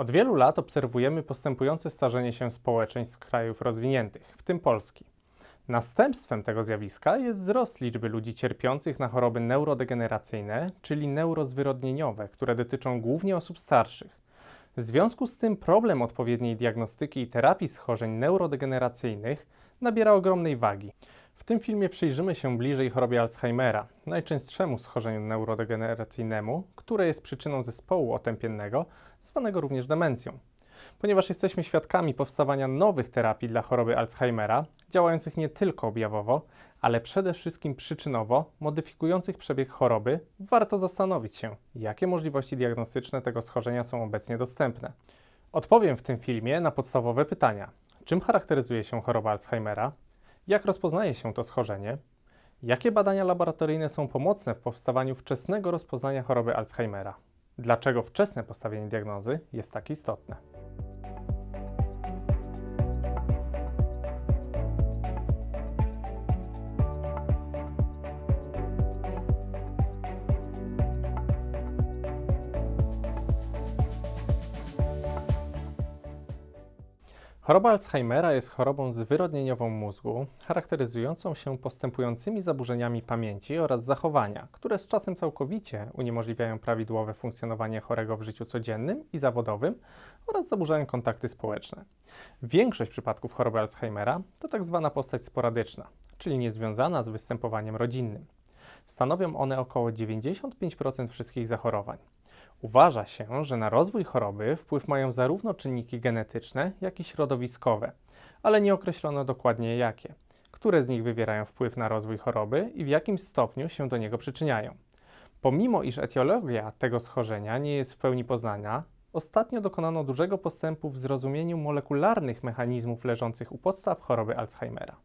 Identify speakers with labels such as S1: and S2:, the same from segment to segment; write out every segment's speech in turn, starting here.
S1: Od wielu lat obserwujemy postępujące starzenie się społeczeństw krajów rozwiniętych, w tym Polski. Następstwem tego zjawiska jest wzrost liczby ludzi cierpiących na choroby neurodegeneracyjne, czyli neurozwyrodnieniowe, które dotyczą głównie osób starszych. W związku z tym problem odpowiedniej diagnostyki i terapii schorzeń neurodegeneracyjnych nabiera ogromnej wagi. W tym filmie przyjrzymy się bliżej chorobie Alzheimera, najczęstszemu schorzeniu neurodegeneracyjnemu, które jest przyczyną zespołu otępiennego, zwanego również demencją. Ponieważ jesteśmy świadkami powstawania nowych terapii dla choroby Alzheimera, działających nie tylko objawowo, ale przede wszystkim przyczynowo, modyfikujących przebieg choroby, warto zastanowić się, jakie możliwości diagnostyczne tego schorzenia są obecnie dostępne. Odpowiem w tym filmie na podstawowe pytania. Czym charakteryzuje się choroba Alzheimera? Jak rozpoznaje się to schorzenie? Jakie badania laboratoryjne są pomocne w powstawaniu wczesnego rozpoznania choroby Alzheimera? Dlaczego wczesne postawienie diagnozy jest tak istotne? Choroba Alzheimera jest chorobą zwyrodnieniową mózgu, charakteryzującą się postępującymi zaburzeniami pamięci oraz zachowania, które z czasem całkowicie uniemożliwiają prawidłowe funkcjonowanie chorego w życiu codziennym i zawodowym oraz zaburzają kontakty społeczne. Większość przypadków choroby Alzheimera to tzw. Tak postać sporadyczna, czyli niezwiązana z występowaniem rodzinnym. Stanowią one około 95% wszystkich zachorowań. Uważa się, że na rozwój choroby wpływ mają zarówno czynniki genetyczne, jak i środowiskowe, ale nie określono dokładnie jakie, które z nich wywierają wpływ na rozwój choroby i w jakim stopniu się do niego przyczyniają. Pomimo iż etiologia tego schorzenia nie jest w pełni poznana, ostatnio dokonano dużego postępu w zrozumieniu molekularnych mechanizmów leżących u podstaw choroby Alzheimera.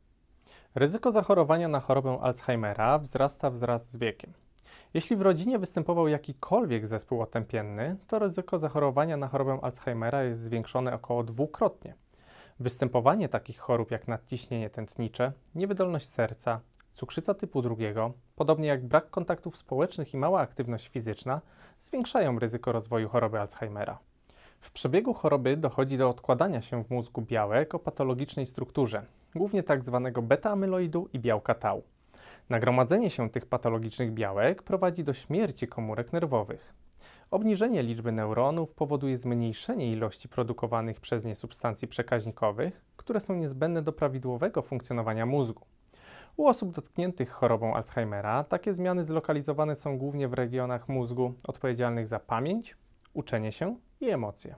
S1: Ryzyko zachorowania na chorobę Alzheimera wzrasta wraz z wiekiem. Jeśli w rodzinie występował jakikolwiek zespół otępienny, to ryzyko zachorowania na chorobę Alzheimera jest zwiększone około dwukrotnie. Występowanie takich chorób jak nadciśnienie tętnicze, niewydolność serca, cukrzyca typu drugiego, podobnie jak brak kontaktów społecznych i mała aktywność fizyczna, zwiększają ryzyko rozwoju choroby Alzheimera. W przebiegu choroby dochodzi do odkładania się w mózgu białek o patologicznej strukturze, głównie tzw. Tak beta-amyloidu i białka tau. Nagromadzenie się tych patologicznych białek prowadzi do śmierci komórek nerwowych. Obniżenie liczby neuronów powoduje zmniejszenie ilości produkowanych przez nie substancji przekaźnikowych, które są niezbędne do prawidłowego funkcjonowania mózgu. U osób dotkniętych chorobą Alzheimera takie zmiany zlokalizowane są głównie w regionach mózgu odpowiedzialnych za pamięć, uczenie się i emocje.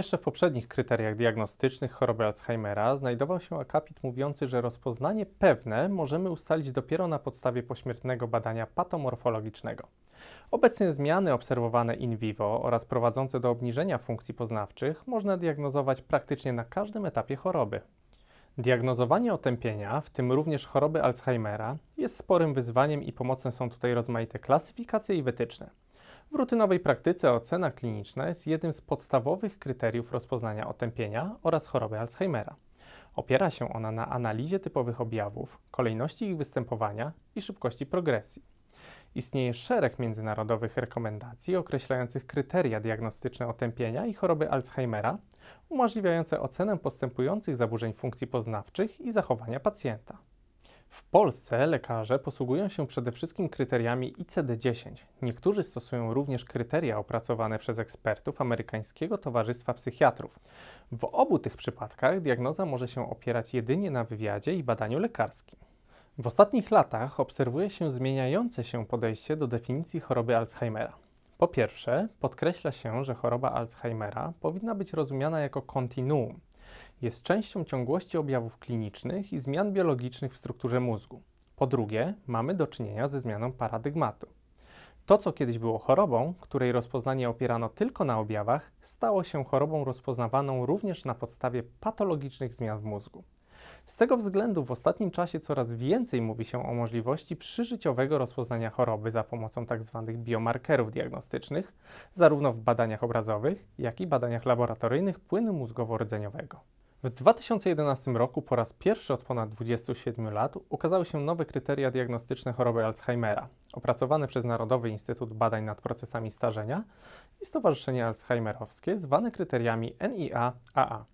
S1: Jeszcze w poprzednich kryteriach diagnostycznych choroby Alzheimera znajdował się akapit mówiący, że rozpoznanie pewne możemy ustalić dopiero na podstawie pośmiertnego badania patomorfologicznego. Obecnie zmiany obserwowane in vivo oraz prowadzące do obniżenia funkcji poznawczych można diagnozować praktycznie na każdym etapie choroby. Diagnozowanie otępienia, w tym również choroby Alzheimera, jest sporym wyzwaniem i pomocne są tutaj rozmaite klasyfikacje i wytyczne. W rutynowej praktyce ocena kliniczna jest jednym z podstawowych kryteriów rozpoznania otępienia oraz choroby Alzheimera. Opiera się ona na analizie typowych objawów, kolejności ich występowania i szybkości progresji. Istnieje szereg międzynarodowych rekomendacji określających kryteria diagnostyczne otępienia i choroby Alzheimera, umożliwiające ocenę postępujących zaburzeń funkcji poznawczych i zachowania pacjenta. W Polsce lekarze posługują się przede wszystkim kryteriami ICD-10. Niektórzy stosują również kryteria opracowane przez ekspertów Amerykańskiego Towarzystwa Psychiatrów. W obu tych przypadkach diagnoza może się opierać jedynie na wywiadzie i badaniu lekarskim. W ostatnich latach obserwuje się zmieniające się podejście do definicji choroby Alzheimera. Po pierwsze, podkreśla się, że choroba Alzheimera powinna być rozumiana jako kontinuum, jest częścią ciągłości objawów klinicznych i zmian biologicznych w strukturze mózgu. Po drugie, mamy do czynienia ze zmianą paradygmatu. To, co kiedyś było chorobą, której rozpoznanie opierano tylko na objawach, stało się chorobą rozpoznawaną również na podstawie patologicznych zmian w mózgu. Z tego względu w ostatnim czasie coraz więcej mówi się o możliwości przyżyciowego rozpoznania choroby za pomocą tzw. Tak biomarkerów diagnostycznych, zarówno w badaniach obrazowych, jak i badaniach laboratoryjnych płynu mózgowo-rdzeniowego. W 2011 roku po raz pierwszy od ponad 27 lat ukazały się nowe kryteria diagnostyczne choroby Alzheimera, opracowane przez Narodowy Instytut Badań nad Procesami Starzenia i Stowarzyszenie Alzheimerowskie, zwane kryteriami NIA-AA.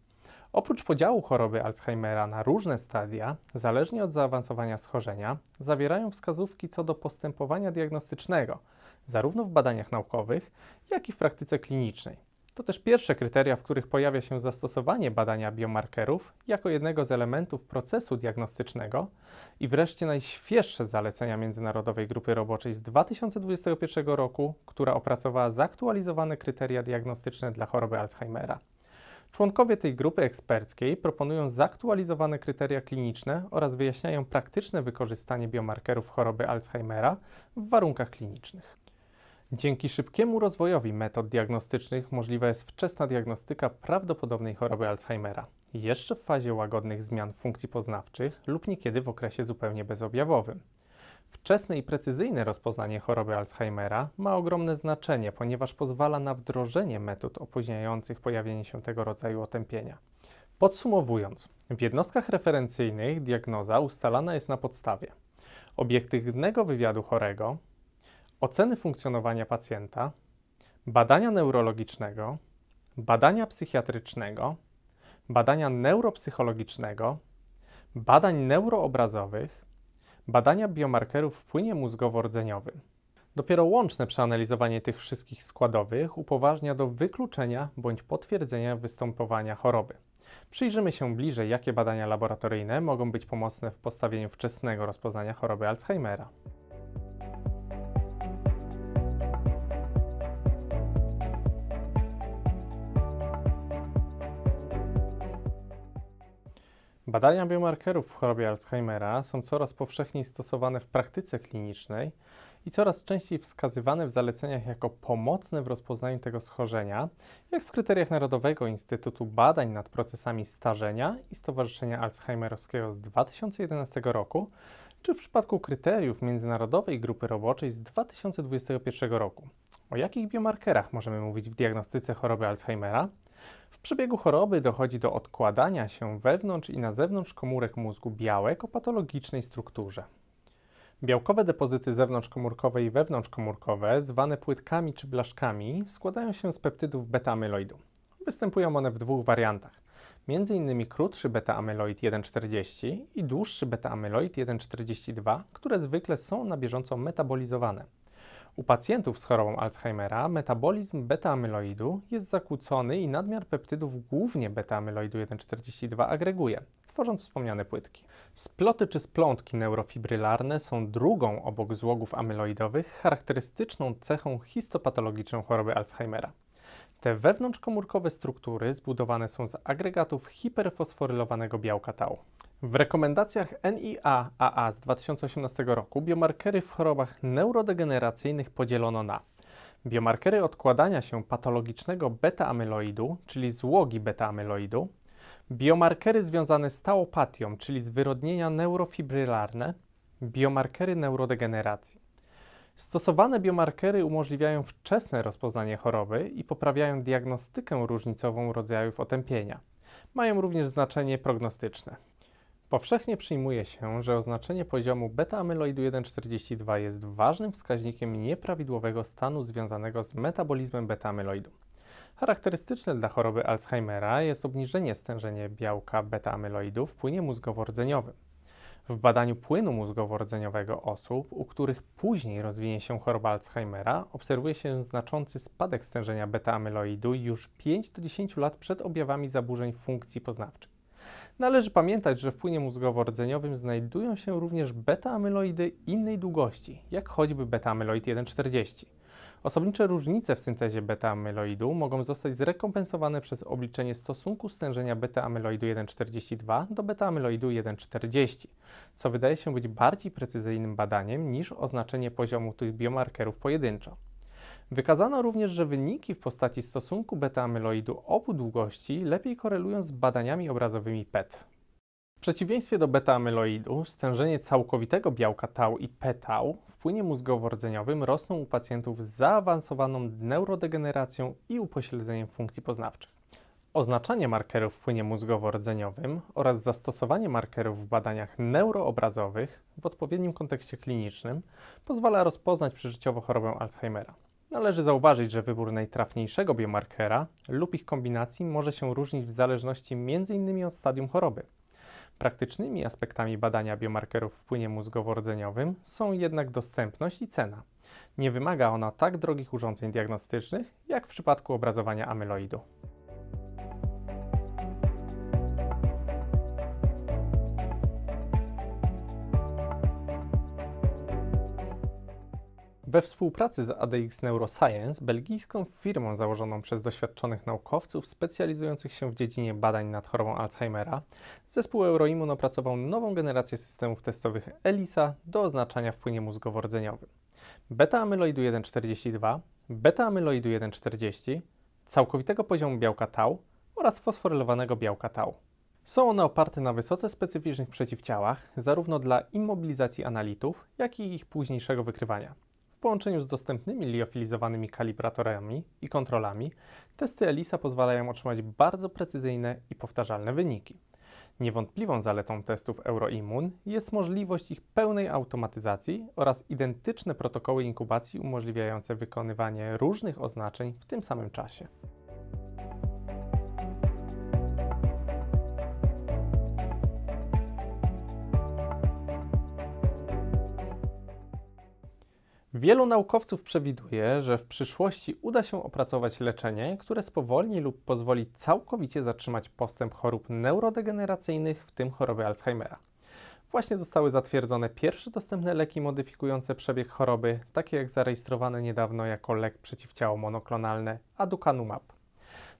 S1: Oprócz podziału choroby Alzheimera na różne stadia, zależnie od zaawansowania schorzenia, zawierają wskazówki co do postępowania diagnostycznego, zarówno w badaniach naukowych, jak i w praktyce klinicznej to też pierwsze kryteria, w których pojawia się zastosowanie badania biomarkerów jako jednego z elementów procesu diagnostycznego i wreszcie najświeższe zalecenia Międzynarodowej Grupy Roboczej z 2021 roku, która opracowała zaktualizowane kryteria diagnostyczne dla choroby Alzheimera. Członkowie tej grupy eksperckiej proponują zaktualizowane kryteria kliniczne oraz wyjaśniają praktyczne wykorzystanie biomarkerów choroby Alzheimera w warunkach klinicznych. Dzięki szybkiemu rozwojowi metod diagnostycznych możliwa jest wczesna diagnostyka prawdopodobnej choroby Alzheimera, jeszcze w fazie łagodnych zmian funkcji poznawczych lub niekiedy w okresie zupełnie bezobjawowym. Wczesne i precyzyjne rozpoznanie choroby Alzheimera ma ogromne znaczenie, ponieważ pozwala na wdrożenie metod opóźniających pojawienie się tego rodzaju otępienia. Podsumowując, w jednostkach referencyjnych diagnoza ustalana jest na podstawie obiektywnego wywiadu chorego, oceny funkcjonowania pacjenta, badania neurologicznego, badania psychiatrycznego, badania neuropsychologicznego, badań neuroobrazowych, badania biomarkerów w płynie mózgowo Dopiero łączne przeanalizowanie tych wszystkich składowych upoważnia do wykluczenia bądź potwierdzenia występowania choroby. Przyjrzymy się bliżej, jakie badania laboratoryjne mogą być pomocne w postawieniu wczesnego rozpoznania choroby Alzheimera. Badania biomarkerów w chorobie Alzheimera są coraz powszechniej stosowane w praktyce klinicznej i coraz częściej wskazywane w zaleceniach jako pomocne w rozpoznaniu tego schorzenia, jak w kryteriach Narodowego Instytutu Badań nad Procesami Starzenia i Stowarzyszenia Alzheimerowskiego z 2011 roku, czy w przypadku kryteriów Międzynarodowej Grupy Roboczej z 2021 roku. O jakich biomarkerach możemy mówić w diagnostyce choroby Alzheimera? W przebiegu choroby dochodzi do odkładania się wewnątrz i na zewnątrz komórek mózgu białek o patologicznej strukturze. Białkowe depozyty zewnątrzkomórkowe i wewnątrzkomórkowe, zwane płytkami czy blaszkami, składają się z peptydów beta-amyloidu. Występują one w dwóch wariantach. Między innymi krótszy beta-amyloid 1,40 i dłuższy beta-amyloid 1,42, które zwykle są na bieżąco metabolizowane. U pacjentów z chorobą Alzheimera metabolizm beta-amyloidu jest zakłócony i nadmiar peptydów, głównie beta-amyloidu 1,42, agreguje, tworząc wspomniane płytki. Sploty czy splątki neurofibrylarne są drugą obok złogów amyloidowych charakterystyczną cechą histopatologiczną choroby Alzheimera. Te wewnątrzkomórkowe struktury zbudowane są z agregatów hiperfosforylowanego białka tau. W rekomendacjach NIAAA z 2018 roku biomarkery w chorobach neurodegeneracyjnych podzielono na biomarkery odkładania się patologicznego beta-amyloidu, czyli złogi beta-amyloidu, biomarkery związane z taopatią, czyli zwyrodnienia neurofibrylarne, biomarkery neurodegeneracji. Stosowane biomarkery umożliwiają wczesne rozpoznanie choroby i poprawiają diagnostykę różnicową rodzajów otępienia. Mają również znaczenie prognostyczne. Powszechnie przyjmuje się, że oznaczenie poziomu beta-amyloidu 1,42 jest ważnym wskaźnikiem nieprawidłowego stanu związanego z metabolizmem beta-amyloidu. Charakterystyczne dla choroby Alzheimera jest obniżenie stężenia białka beta-amyloidu w płynie mózgowo-rdzeniowym. W badaniu płynu mózgowo-rdzeniowego osób, u których później rozwinie się choroba Alzheimera, obserwuje się znaczący spadek stężenia beta-amyloidu już 5 do 10 lat przed objawami zaburzeń funkcji poznawczych. Należy pamiętać, że w płynie mózgowo-rdzeniowym znajdują się również beta-amyloidy innej długości, jak choćby beta-amyloid 1,40. Osobnicze różnice w syntezie beta-amyloidu mogą zostać zrekompensowane przez obliczenie stosunku stężenia beta-amyloidu 1,42 do beta-amyloidu 1,40, co wydaje się być bardziej precyzyjnym badaniem niż oznaczenie poziomu tych biomarkerów pojedynczo. Wykazano również, że wyniki w postaci stosunku beta-amyloidu obu długości lepiej korelują z badaniami obrazowymi PET. W przeciwieństwie do beta-amyloidu, stężenie całkowitego białka tau i p-tau w płynie mózgowo-rdzeniowym rosną u pacjentów z zaawansowaną neurodegeneracją i upośledzeniem funkcji poznawczych. Oznaczanie markerów w płynie mózgowo-rdzeniowym oraz zastosowanie markerów w badaniach neuroobrazowych w odpowiednim kontekście klinicznym pozwala rozpoznać przeżyciowo chorobę Alzheimera. Należy zauważyć, że wybór najtrafniejszego biomarkera lub ich kombinacji może się różnić w zależności m.in. od stadium choroby. Praktycznymi aspektami badania biomarkerów w płynie mózgowo-rdzeniowym są jednak dostępność i cena. Nie wymaga ona tak drogich urządzeń diagnostycznych, jak w przypadku obrazowania amyloidu. We współpracy z ADX Neuroscience, belgijską firmą założoną przez doświadczonych naukowców specjalizujących się w dziedzinie badań nad chorobą Alzheimera, zespół Euroimmun opracował nową generację systemów testowych ELISA do oznaczania w płynie mózgowo-rdzeniowym. Beta-amyloidu 1,42, beta-amyloidu 1,40, całkowitego poziomu białka tau oraz fosforylowanego białka tau. Są one oparte na wysoce specyficznych przeciwciałach, zarówno dla immobilizacji analitów, jak i ich późniejszego wykrywania. W połączeniu z dostępnymi liofilizowanymi kalibratorami i kontrolami, testy ELISA pozwalają otrzymać bardzo precyzyjne i powtarzalne wyniki. Niewątpliwą zaletą testów Euroimmun jest możliwość ich pełnej automatyzacji oraz identyczne protokoły inkubacji umożliwiające wykonywanie różnych oznaczeń w tym samym czasie. Wielu naukowców przewiduje, że w przyszłości uda się opracować leczenie, które spowolni lub pozwoli całkowicie zatrzymać postęp chorób neurodegeneracyjnych, w tym choroby Alzheimera. Właśnie zostały zatwierdzone pierwsze dostępne leki modyfikujące przebieg choroby, takie jak zarejestrowane niedawno jako lek przeciwciało monoklonalne aducanumab.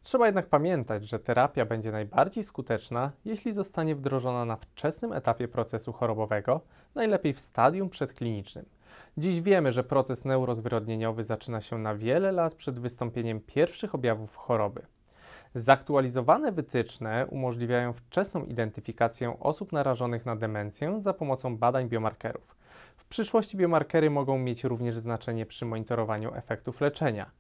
S1: Trzeba jednak pamiętać, że terapia będzie najbardziej skuteczna, jeśli zostanie wdrożona na wczesnym etapie procesu chorobowego, najlepiej w stadium przedklinicznym. Dziś wiemy, że proces neurozwyrodnieniowy zaczyna się na wiele lat przed wystąpieniem pierwszych objawów choroby. Zaktualizowane wytyczne umożliwiają wczesną identyfikację osób narażonych na demencję za pomocą badań biomarkerów. W przyszłości biomarkery mogą mieć również znaczenie przy monitorowaniu efektów leczenia.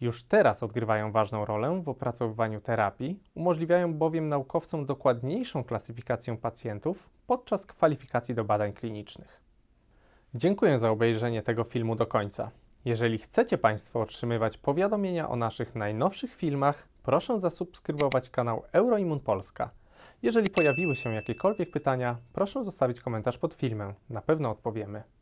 S1: Już teraz odgrywają ważną rolę w opracowywaniu terapii, umożliwiają bowiem naukowcom dokładniejszą klasyfikację pacjentów podczas kwalifikacji do badań klinicznych. Dziękuję za obejrzenie tego filmu do końca. Jeżeli chcecie Państwo otrzymywać powiadomienia o naszych najnowszych filmach, proszę zasubskrybować kanał Euroimmun Polska. Jeżeli pojawiły się jakiekolwiek pytania, proszę zostawić komentarz pod filmem. Na pewno odpowiemy.